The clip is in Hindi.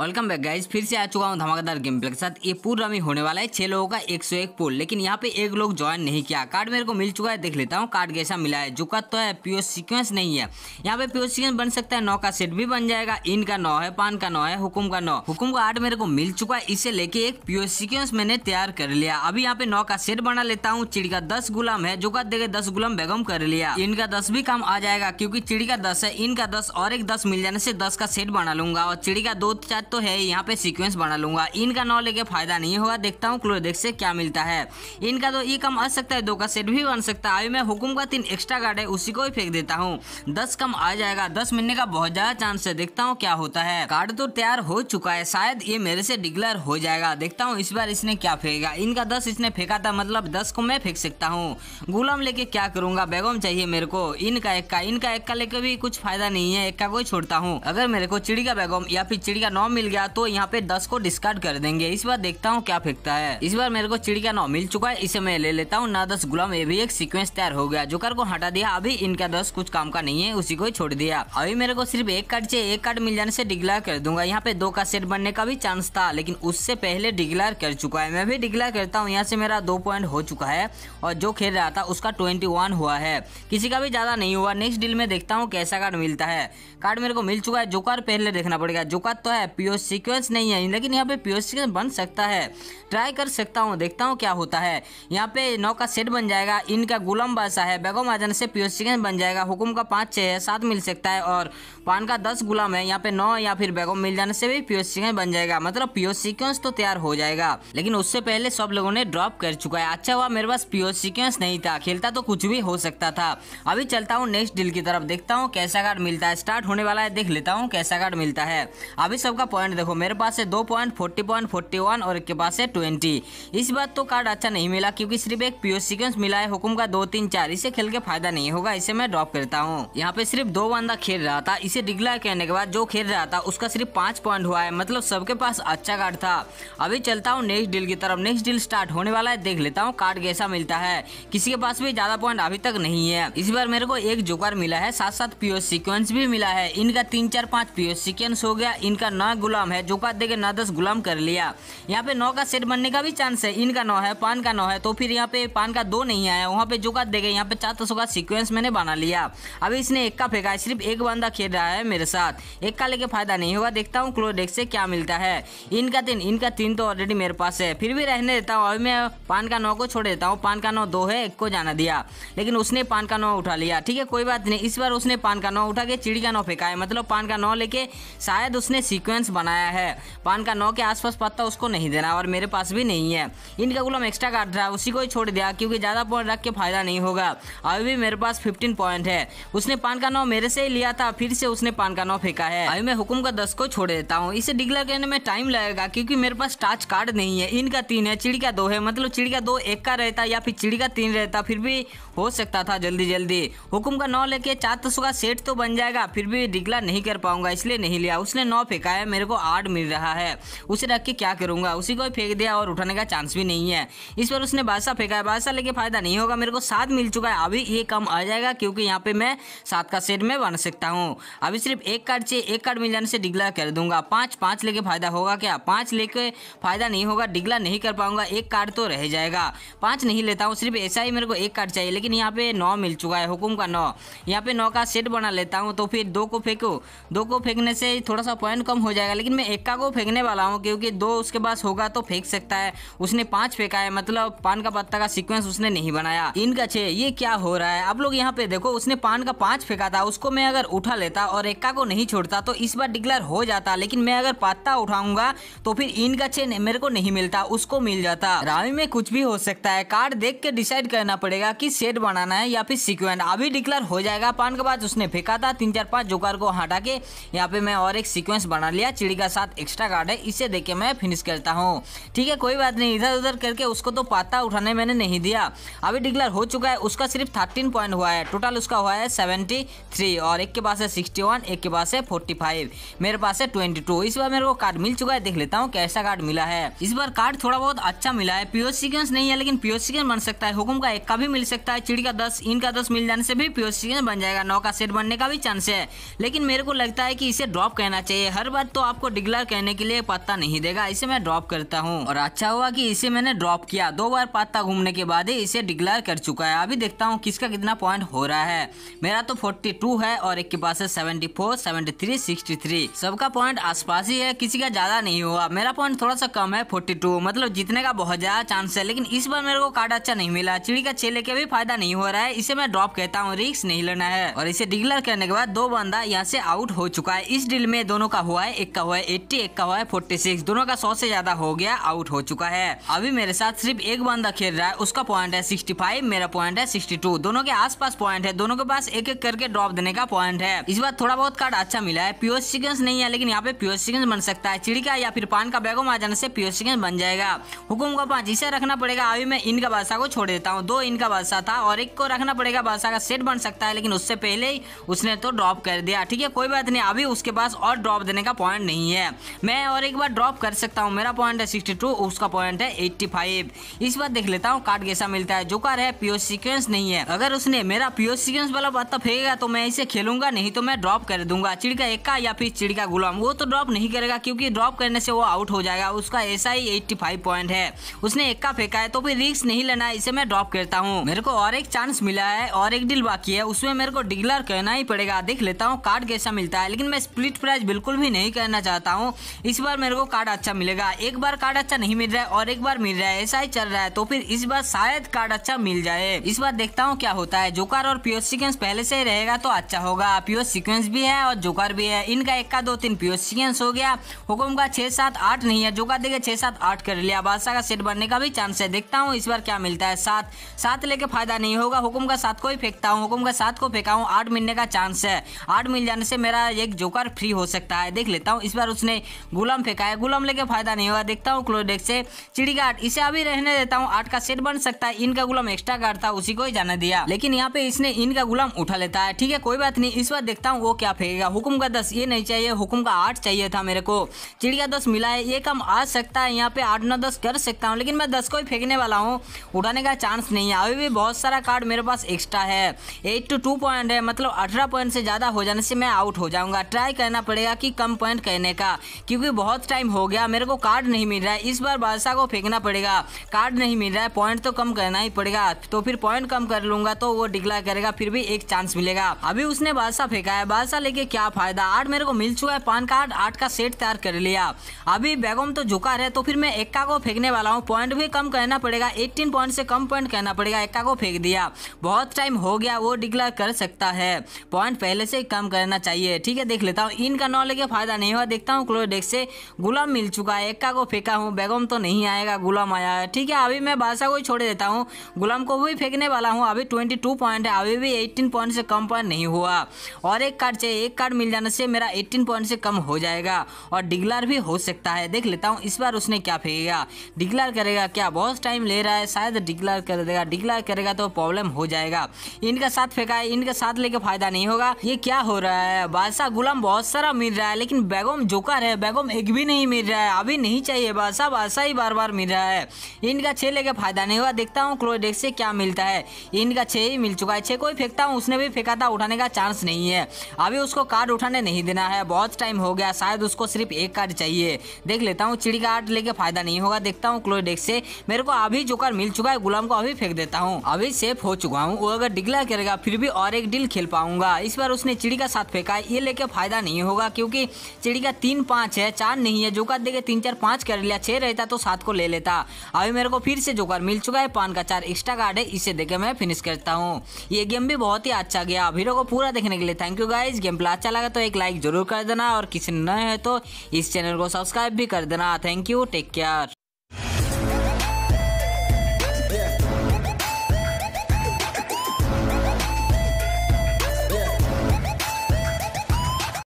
वेलकम बैक गाइज फिर से आ चुका हूँ धमाकेदार गेम प्ले के साथ ये पूर्व रमी होने वाला है छह लोगों का एक सौ एक पोल लेकिन यहाँ पे एक लोग ज्वाइन नहीं किया कार्ड मेरे को मिल चुका है देख लेता हूँ कार्ड कैसा मिला है जुका तो है प्योर सीक्वेंस नहीं है यहाँ पे प्योर सीक्वेंस बन सकता है नौ का सेट भी बन जाएगा इन का नौ है पान का नौ है हुकुम का नौ हुकुम का आठ मेरे को मिल चुका है इसे लेके एक प्योर सीक्वेंस मैंने तैयार कर लिया अभी यहाँ पे नौ का सेट बना लेता हूँ चिड़ी का दस गुलाम है जुका देखे दस गुलाम बेगम कर लिया इनका दस भी काम आ जाएगा क्योंकि चिड़ी का दस है इनका दस और एक दस मिल जाने से दस का सेट बना लूंगा और चिड़ी का दो चार तो है यहाँ पे सीक्वेंस बना लूंगा इनका नौ लेके फायदा नहीं होगा देखता हूँ क्लोडेक्स से क्या मिलता है इनका तो ये e कम आ सकता है दो का सेट भी बन सकता है अभी मैं हुकुम का तीन एक्स्ट्रा गार्ड है उसी को ही फेंक देता हूँ दस कम आ जाएगा दस मिलने का बहुत ज़्यादा चांस है देखता हूँ क्या होता है कार्ड तो तैयार हो चुका है शायद ये मेरे से डिक्लेयर हो जाएगा देखता हूँ इस बार इसने क्या फेंकेगा इनका दस इसने फेंका था मतलब दस को मैं फेंक सकता हूँ गुलाम लेके क्या करूँगा बेगम चाहिए मेरे को इनका एक का इनका एक का लेके भी कुछ फायदा नहीं है एक का कोई छोड़ता हूँ अगर मेरे को चिड़ी का बेगम या फिर चिड़ी का नौ मिल गया तो यहाँ पे दस को डिस्कार्ड कर देंगे इस बार देखता हूँ क्या फेंकता है इस बार मेरे को चिड़िया नौ मिल चुका है इसे मैं ले लेता हूँ ना दस गुलाम ये भी एक सिक्वेंस तैयार हो गया जोकर को हटा दिया अभी इनका दस कुछ काम का नहीं है उसी को छोड़ दिया अभी मेरे को सिर्फ एक कार्ड चाहिए एक कार्ड मिल जाने से डिक्लेयर कर दूंगा यहाँ पे दो का सेट बनने का भी चांस था लेकिन उससे पहले डिक्लेयर कर चुका है मैं भी डिक्लेयर करता हूँ यहाँ से मेरा दो पॉइंट हो चुका है और जो खेल रहा था उसका ट्वेंटी वन हुआ है किसी का भी ज्यादा नहीं हुआ नेक्स्ट डील में देखता हूँ कैसा कार्ड मिलता है कार्ड मेरे को मिल चुका है जोकर पहले देखना पड़ेगा जोकर तो है प्योर सीक्वेंस नहीं है लेकिन यहाँ पे प्योर सीक्वेंस बन सकता है ट्राई कर सकता हूँ देखता हूँ क्या होता है यहाँ पे नौ का सेट बन जाएगा इनका गुलाम बादशाह है बेगम आजन से प्योर सीक्वेंस बन जाएगा हुकुम का पाँच छः है सात मिल सकता है और पान का दस गुलाम है यहाँ पे नौ या फिर बेगम मिल जाने से भी प्योर सीक्वेंस बन जाएगा मतलब प्योर सीक्वेंस तो तैयार हो जाएगा लेकिन उससे पहले सब लोगों ने ड्रॉप कर चुका है अच्छा हुआ मेरे पास प्योर सीक्वेंस नहीं था खेलता तो कुछ भी हो सकता था अभी चलता हूँ नेक्स्ट डील की तरफ देखता हूँ कैसा कार्ड मिलता है स्टार्ट होने वाला है देख लेता हूँ कैसा कार्ड मिलता है अभी सबका पॉइंट देखो मेरे पास है दो point forty point forty one और के पास है ट्वेंटी इस बार तो कार्ड अच्छा नहीं मिला क्योंकि सिर्फ एक पीओ सिक्वेंस मिला है हुकुम का दो तीन चार इसे खेल के फायदा नहीं होगा इसे मैं ड्रॉप करता हूँ यहाँ पे सिर्फ दो बंदा खेल रहा था इसे डिक्लेयर करने के बाद जो खेल रहा था उसका सिर्फ पांच पॉइंट हुआ है मतलब सबके पास अच्छा कार्ड था अभी चलता हूँ नेक्स्ट डील की तरफ नेक्स्ट डील स्टार्ट होने वाला है देख लेता हूँ कार्ड कैसा मिलता है किसी के पास भी ज्यादा पॉइंट अभी तक नहीं है इस बार मेरे को एक जोकर मिला है साथ साथ पीओ सिक्वेंस भी मिला है इनका तीन चार पाँच पीओ सिक्वेंस हो गया इनका नौ गुलाम है जोका देखे नौ दस गुलाम कर लिया यहाँ पे नौ का सेट बनने का भी चांस है इनका नौ है पान का नौ है तो फिर यहाँ पे पान का दो नहीं आया वहाँ पे का देखे यहाँ पे चार दसों का सिक्वेंस मैंने बना लिया अभी इसने एक का फेंका है सिर्फ एक बंदा खेल रहा है मेरे साथ एक का लेके फायदा नहीं होगा देखता हूँ क्लोडेक से क्या मिलता है इनका तीन इनका तीन तो ऑलरेडी मेरे पास है फिर भी रहने देता हूँ अभी मैं पान का नौ को छोड़ देता हूँ पान का नौ दो है एक को जाना दिया लेकिन उसने पान का नौ उठा लिया ठीक है कोई बात नहीं इस बार उसने पान का नौ उठा के चिड़ी का नौ फेंका है मतलब पान का नौ लेके शायद उसने सीक्वेंस बैलेंस बनाया है पान का नौ के आसपास पत्ता उसको नहीं देना और मेरे पास भी नहीं है इनका गुलाम एक्स्ट्रा काट रहा है उसी को ही छोड़ दिया क्योंकि ज़्यादा पॉइंट रख के फायदा नहीं होगा अभी भी मेरे पास फिफ्टीन पॉइंट है उसने पान का नौ मेरे से ही लिया था फिर से उसने पान का नौ फेंका है अभी मैं हुक्म का दस को छोड़ देता हूँ इसे डिग्ला करने में टाइम लगेगा क्योंकि मेरे पास टाच कार्ड नहीं है इनका तीन है चिड़िया दो है मतलब चिड़िया दो एक का रहता या फिर चिड़िया तीन रहता फिर भी हो सकता था जल्दी जल्दी हुक्म का नौ लेके चार का तो सेट तो बन जाएगा फिर भी डिक्लेयर नहीं कर पाऊंगा इसलिए नहीं लिया उसने नौ फेंका है मेरे को आठ मिल रहा है उसे रख के क्या करूंगा उसी को फेंक दिया और उठाने का चांस भी नहीं है इस पर उसने बादशाह फेंका है बादशाह लेके फायदा नहीं होगा मेरे को सात मिल चुका है अभी ये कम आ जाएगा क्योंकि यहाँ पे मैं सात का सेट में बन सकता हूँ अभी सिर्फ एक कार्ड चाहिए एक कार्ड मिल जाने से डिगला कर दूंगा पांच पांच लेके फायदा होगा क्या पांच लेके फायदा नहीं होगा डिगला नहीं कर पाऊंगा एक कार्ड तो रह जाएगा पांच नहीं लेता हूँ सिर्फ ऐसा ही मेरे को एक कार्ड चाहिए लेकिन यहाँ पे नौ मिल चुका है हुकुम का नौ यहाँ पे नौ का सेट बना लेता हूँ तो फिर दो को फेंको दो को फेंकने से थोड़ा सा पॉइंट कम हो जाएगा जाएगा लेकिन मैं एक्का को फेंकने वाला हूँ क्योंकि दो उसके पास होगा तो फेंक सकता है उसने पांच फेंका है मतलब पान का पत्ता का सिक्वेंस उसने नहीं बनाया इनका छे ये क्या हो रहा है आप लोग यहाँ पे देखो उसने पान का पांच फेंका था उसको मैं अगर उठा लेता और एक्का को नहीं छोड़ता तो इस बार डिक्लेयर हो जाता लेकिन मैं अगर पत्ता उठाऊंगा तो फिर इनका छे मेरे को नहीं मिलता उसको मिल जाता रावी में कुछ भी हो सकता है कार्ड देख के डिसाइड करना पड़ेगा कि सेट बनाना है या फिर सिक्वेंस अभी डिक्लेयर हो जाएगा पान के बाद उसने फेंका था तीन चार पांच जोकर को हटा के यहाँ पे मैं और एक सिक्वेंस बना लिया चिड़ी का साथ एक्स्ट्रा कार्ड है इसे देके मैं फिनिश करता हूँ ठीक है कोई बात नहीं इधर उधर करके उसको तो पाता उठाने मैंने नहीं दिया अभी डिक्लेयर हो चुका है उसका सिर्फ थर्टीन पॉइंट हुआ है टोटल उसका हुआ है सेवेंटी थ्री और एक के पास है सिक्सटी वन एक के पास है फोर्टी फाइव मेरे पास है ट्वेंटी टू इस बार मेरे को कार्ड मिल चुका है देख लेता हूँ कैसा कार्ड मिला है इस बार कार्ड थोड़ा बहुत अच्छा मिला है पीओ सिक्वेंस नहीं है लेकिन पीओ सिक्वेंस बन सकता है हुकुम का एक का भी मिल सकता है चिड़ी का दस इन का दस मिल जाने से भी पीओ सिक्वेंस बन जाएगा नौ का सेट बनने का भी चांस है लेकिन मेरे को लगता है कि इसे ड्रॉप कहना चाहिए हर बार तो आपको डिग्लर कहने के लिए पत्ता नहीं देगा इसे मैं ड्रॉप करता हूँ और अच्छा हुआ की इसे मैंने ड्रॉप किया दो बार पत्ता घूमने के बाद ही इसे डिग्लर कर चुका है अभी देखता हूँ किसका कितना पॉइंट हो रहा है मेरा तो फोर्टी है और एक के पास है सेवेंटी फोर सेवेंटी सबका पॉइंट आस ही है किसी का ज्यादा नहीं हुआ मेरा पॉइंट थोड़ा सा कम है फोर्टी मतलब जीतने का बहुत ज्यादा चांस है लेकिन इस बार मेरे को कार्ड अच्छा नहीं मिला चिड़ी का चेले के भी फायदा नहीं हो रहा है इसे मैं ड्रॉप कहता हूँ रिक्स नहीं लेना है और इसे डिग्लर करने के बाद दो बंदा यहाँ से आउट हो चुका है इस डील में दोनों का हुआ है एक का हुआ है एट्टी एक का हुआ है फोर्टी सिक्स दोनों का सौ से ज्यादा हो गया आउट हो चुका है अभी मेरे साथ सिर्फ एक बंदा खेल रहा है उसका पॉइंट है सिक्सटी फाइव मेरा पॉइंट है सिक्सटी टू दोनों के आसपास पॉइंट है दोनों के पास एक एक करके ड्रॉप देने का पॉइंट है इस बार थोड़ा बहुत कार्ड अच्छा मिला है प्योर सिक्वेंस नहीं है लेकिन यहाँ पे प्योर सिक्वेंस बन सकता है चिड़िका या फिर पान का बैगो आ जाने से प्योर सिक्वेंस बन जाएगा हुकुम का पांच इसे रखना पड़ेगा अभी मैं इनका बादशाह को छोड़ देता हूँ दो इनका बादशाह था और एक को रखना पड़ेगा बादशाह का सेट बन सकता है लेकिन उससे पहले ही उसने तो ड्रॉप कर दिया ठीक है कोई बात नहीं अभी उसके पास और ड्रॉप देने का पॉइंट नहीं है मैं और एक बार ड्रॉप कर सकता हूँ मेरा पॉइंट है सिक्सटी टू उसका पॉइंट है एट्टी फाइव इस बार देख लेता हूँ कार्ड कैसा मिलता है जो कार है पीओ सिक्वेंस नहीं है अगर उसने मेरा प्योर सिक्वेंस वाला पत्ता तो फेंकेगा तो मैं इसे खेलूंगा नहीं तो मैं ड्रॉप कर दूंगा चिड़का एक या फिर चिड़का गुलाम वो तो ड्रॉप नहीं करेगा क्योंकि ड्रॉप करने से वो आउट हो जाएगा उसका ऐसा ही एट्टी फाइव पॉइंट है उसने एक फेंका है तो फिर रिक्स नहीं लेना इसे मैं ड्रॉप करता हूँ मेरे को और एक चांस मिला है और एक डील बाकी है उसमें मेरे को डिगलर करना ही पड़ेगा देख लेता हूँ कार्ड कैसा मिलता है लेकिन मैं स्प्लिट प्राइस बिल्कुल भी नहीं करना जीतना चाहता हूँ इस बार मेरे को कार्ड अच्छा मिलेगा एक बार कार्ड अच्छा नहीं मिल रहा है और एक बार मिल रहा है ऐसा ही चल रहा है तो फिर इस बार शायद कार्ड अच्छा मिल जाए इस बार देखता हूँ क्या होता है जोकार और प्योर सिक्वेंस पहले से ही रहेगा तो अच्छा होगा प्योर सिक्वेंस भी है और जोकर भी है इनका एक का दो तीन प्योर सिक्वेंस हो गया हुकुम का छह सात आठ नहीं है जोकर देखे छह सात आठ कर लिया बादशाह का सेट बनने का भी चांस है देखता हूँ इस बार क्या मिलता है सात सात लेके फायदा नहीं होगा हुकुम का सात को ही फेंकता हूँ हुकुम का सात को फेंका हूँ आठ मिलने का चांस है आठ मिल जाने से मेरा एक जोकर फ्री हो सकता है देख लेता हूँ हूँ इस बार उसने गुलाम फेंका है गुलाम लेके फायदा नहीं हुआ देखता हूँ क्लोडेक से चिड़ी गार्ड इसे अभी रहने देता हूँ आठ का सेट बन सकता है इनका गुलाम एक्स्ट्रा गार्ड था उसी को ही जाने दिया लेकिन यहाँ पे इसने इनका गुलाम उठा लेता है ठीक है कोई बात नहीं इस बार देखता हूँ वो क्या फेंकेगा हुक्म का दस ये नहीं चाहिए हुक्म का आठ चाहिए था मेरे को चिड़ी का दस मिला है ये कम आ सकता है यहाँ पे आठ नौ दस कर सकता हूँ लेकिन मैं दस को ही फेंकने वाला हूँ उठाने का चांस नहीं है अभी भी बहुत सारा कार्ड मेरे पास एक्स्ट्रा है एट टू टू पॉइंट है मतलब अठारह पॉइंट से ज़्यादा हो जाने से मैं आउट हो जाऊंगा ट्राई करना पड़ेगा कि कम पॉइंट कहने का क्योंकि बहुत टाइम हो गया मेरे को कार्ड नहीं मिल रहा है इस बार बादशाह को फेंकना पड़ेगा कार्ड नहीं मिल रहा है पॉइंट तो कम करना ही पड़ेगा तो फिर पॉइंट कम कर लूंगा तो वो डिक्लेयर करेगा फिर भी एक चांस मिलेगा अभी उसने बादशाह फेंका है बादशाह लेके क्या फायदा आठ मेरे को मिल चुका है पान कार्ड आठ का सेट तैयार कर लिया अभी बेगम तो झुका रहे तो फिर मैं एक्का को फेंकने वाला हूँ पॉइंट भी कम कहना पड़ेगा एट्टीन पॉइंट से कम पॉइंट कहना पड़ेगा एक्का को फेंक दिया बहुत टाइम हो गया वो डिक्लेयर कर सकता है पॉइंट पहले से कम करना चाहिए ठीक है देख लेता हूँ इनका नॉलेज फायदा नहीं हुआ देखता हूँ क्लोडेक्स से गुलाम मिल चुका है एक्का को फेंका हूँ बेगम तो नहीं आएगा गुलाम आया है ठीक है अभी मैं बादशाह को ही छोड़ देता हूँ गुलाम को भी फेंकने वाला हूँ अभी ट्वेंटी टू पॉइंट है अभी भी एट्टीन पॉइंट से कम पॉइंट नहीं हुआ और एक कार्ड चाहिए एक कार्ड मिल जाने से मेरा एट्टीन पॉइंट से कम हो जाएगा और डिग्लार भी हो सकता है देख लेता हूँ इस बार उसने क्या फेंकेगा डिग्लार करेगा क्या बहुत टाइम ले रहा है शायद डिग्लार कर देगा डिग्लार करेगा तो प्रॉब्लम हो जाएगा इनका साथ फेंका है इनका साथ लेके फायदा नहीं होगा ये क्या हो रहा है बादशाह गुलाम बहुत सारा मिल रहा है लेकिन बैगो बैगोम जोकर है बैगोम एक भी नहीं मिल रहा है अभी नहीं चाहिए बादशाह बादशाह ही बार बार मिल रहा है इनका छः लेके फायदा नहीं हुआ देखता हूँ क्लोडेक्स से क्या मिलता है इनका छः ही मिल चुका है छः ही फेंकता हूँ उसने भी फेंका था उठाने का चांस नहीं है अभी उसको कार्ड उठाने नहीं देना है बहुत टाइम हो गया शायद उसको सिर्फ एक कार्ड चाहिए देख लेता हूँ चिड़ी कार्ड लेके फायदा नहीं होगा देखता हूँ क्लोडेक्स से मेरे को अभी जोकर मिल चुका है गुलाम को अभी फेंक देता हूँ अभी सेफ हो चुका हूँ वो अगर डिग्ला करेगा फिर भी और एक डील खेल पाऊंगा इस बार उसने चिड़ी का साथ फेंका है ये लेके फायदा नहीं होगा क्योंकि चिड़ी घड़ी का तीन पांच है चार नहीं है जोकर देखे तीन चार पांच कर लिया छह रहता तो सात को ले लेता अभी मेरे को फिर से जोकर मिल चुका है पान का चार एक्स्ट्रा कार्ड है इसे देखे मैं फिनिश करता हूँ ये गेम भी बहुत ही अच्छा गया वीडियो को पूरा देखने के लिए thank you guys game play अच्छा लगा तो एक लाइक जरूर कर देना और किसी नए है तो इस चैनल को सब्सक्राइब भी कर देना थैंक यू टेक केयर